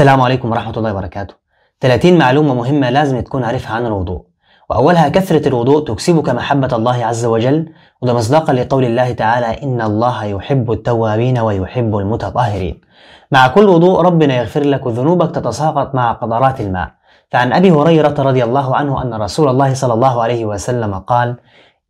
السلام عليكم ورحمة الله وبركاته 30 معلومة مهمة لازم تكون عارفها عن الوضوء وأولها كثرة الوضوء تكسبك محبة الله عز وجل وده مصداقا لقول الله تعالى إن الله يحب التوابين ويحب المتطهرين مع كل وضوء ربنا يغفر لك وذنوبك تتساقط مع قدرات الماء فعن أبي هريرة رضي الله عنه أن رسول الله صلى الله عليه وسلم قال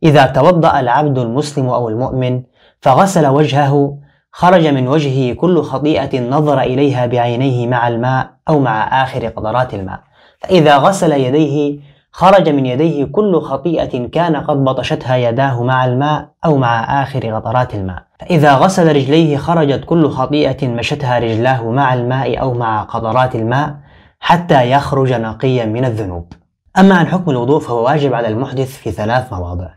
إذا توضأ العبد المسلم أو المؤمن فغسل وجهه خرج من وجهه كل خطيئة نظر إليها بعينيه مع الماء أو مع آخر قطرات الماء فإذا غسل يديه خرج من يديه كل خطيئة كان قد بطشتها يداه مع الماء أو مع آخر قطرات الماء فإذا غسل رجليه خرجت كل خطيئة مشتها رجلاه مع الماء أو مع قطرات الماء حتى يخرج نقيا من الذنوب أما عن حكم الوضوء فهو واجب على المحدث في ثلاث مواضع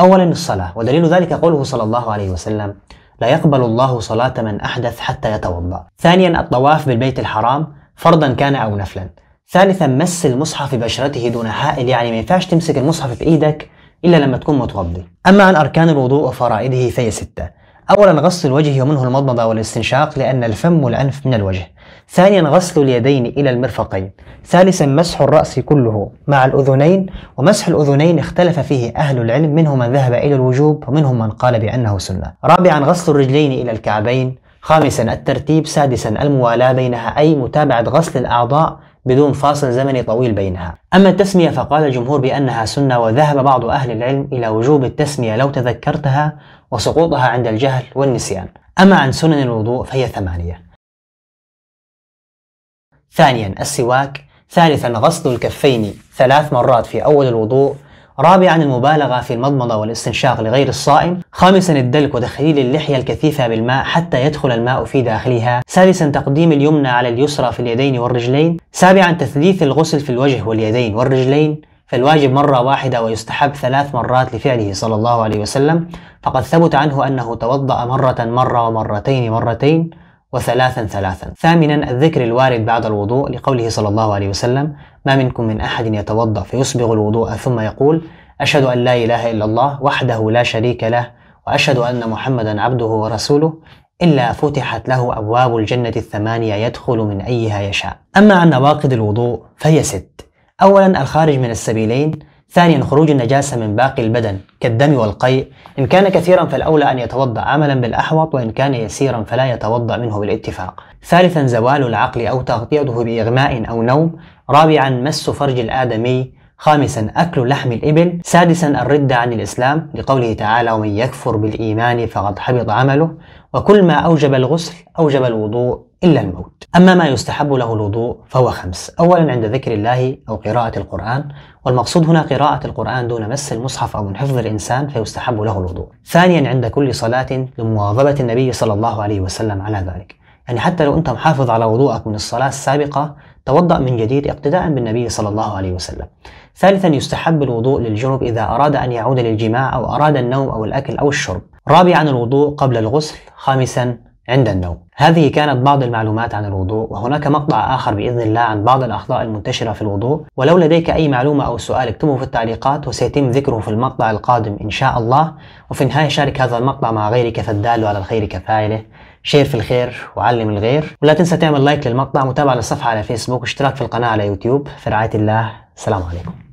أولا الصلاة ودليل ذلك قوله صلى الله عليه وسلم لا يقبل الله صلاة من أحدث حتى يتوضأ ثانيا الطواف بالبيت الحرام فرضا كان أو نفلا ثالثا مس المصحف ببشرته دون حائل يعني ما ينفعش تمسك المصحف بإيدك إلا لما تكون متوضي أما عن أركان الوضوء وفرائده فهي ستة أولا غسل الوجه ومنه المضمضة والاستنشاق لأن الفم والأنف من الوجه ثانيا غسل اليدين إلى المرفقين ثالثا مسح الرأس كله مع الأذنين ومسح الأذنين اختلف فيه أهل العلم منهم من ذهب إلى الوجوب ومنهم من قال بأنه سنة رابعا غسل الرجلين إلى الكعبين خامسا الترتيب سادسا الموالاة بينها أي متابعة غسل الأعضاء بدون فاصل زمني طويل بينها أما التسمية فقال الجمهور بأنها سنة وذهب بعض أهل العلم إلى وجوب التسمية لو تذكرتها وسقوطها عند الجهل والنسيان أما عن سنن الوضوء فهي ثمانية ثانيا السواك ثالثا غسل الكفين ثلاث مرات في أول الوضوء رابعا المبالغة في المضمضة والاستنشاق لغير الصائم خامسا الدلك وتخليل اللحية الكثيفة بالماء حتى يدخل الماء في داخلها سادسا تقديم اليمنى على اليسرى في اليدين والرجلين سابعا تثليث الغسل في الوجه واليدين والرجلين فالواجب مرة واحدة ويستحب ثلاث مرات لفعله صلى الله عليه وسلم فقد ثبت عنه أنه توضأ مرة مرة ومرتين مرتين وثلاثا ثلاثا ثامنا الذكر الوارد بعد الوضوء لقوله صلى الله عليه وسلم ما منكم من أحد يتوضأ فيصبغ الوضوء ثم يقول أشهد أن لا إله إلا الله وحده لا شريك له وأشهد أن محمدا عبده ورسوله إلا فتحت له أبواب الجنة الثمانية يدخل من أيها يشاء أما عن نواقض الوضوء فهي ست أولا الخارج من السبيلين ثانيا خروج النجاسة من باقي البدن كالدم والقيء إن كان كثيرا فالأولى أن يتوضأ عملا بالأحوط وإن كان يسيرا فلا يتوضأ منه بالاتفاق ثالثا زوال العقل أو تغطيته بإغماء أو نوم رابعا مس فرج الآدمي خامسا أكل لحم الإبل سادسا الرد عن الإسلام لقوله تعالى ومن يكفر بالإيمان فقد حبط عمله وكل ما أوجب الغسل أوجب الوضوء إلا الموت أما ما يستحب له الوضوء فهو خمس أولا عند ذكر الله أو قراءة القرآن والمقصود هنا قراءة القرآن دون مس المصحف أو من حفظ الإنسان فيستحب له الوضوء ثانيا عند كل صلاة لمواظبة النبي صلى الله عليه وسلم على ذلك يعني حتى لو أنت محافظ على وضوءك من الصلاة السابقة توضأ من جديد اقتداء بالنبي صلى الله عليه وسلم ثالثا يستحب الوضوء للجنب إذا أراد أن يعود للجماع أو أراد النوم أو الأكل أو الشرب رابعا الوضوء قبل الغسل خامسا عند النوم هذه كانت بعض المعلومات عن الوضوء وهناك مقطع آخر بإذن الله عن بعض الأخطاء المنتشرة في الوضوء ولو لديك أي معلومة أو سؤال اكتبه في التعليقات وسيتم ذكره في المقطع القادم إن شاء الله وفي النهاية شارك هذا المقطع مع غيرك فالدال على الخير كفاعله شير في الخير وعلم الغير ولا تنسى تعمل لايك للمقطع متابعة للصفحة على فيسبوك واشتراك في القناة على يوتيوب في رعاية الله السلام عليكم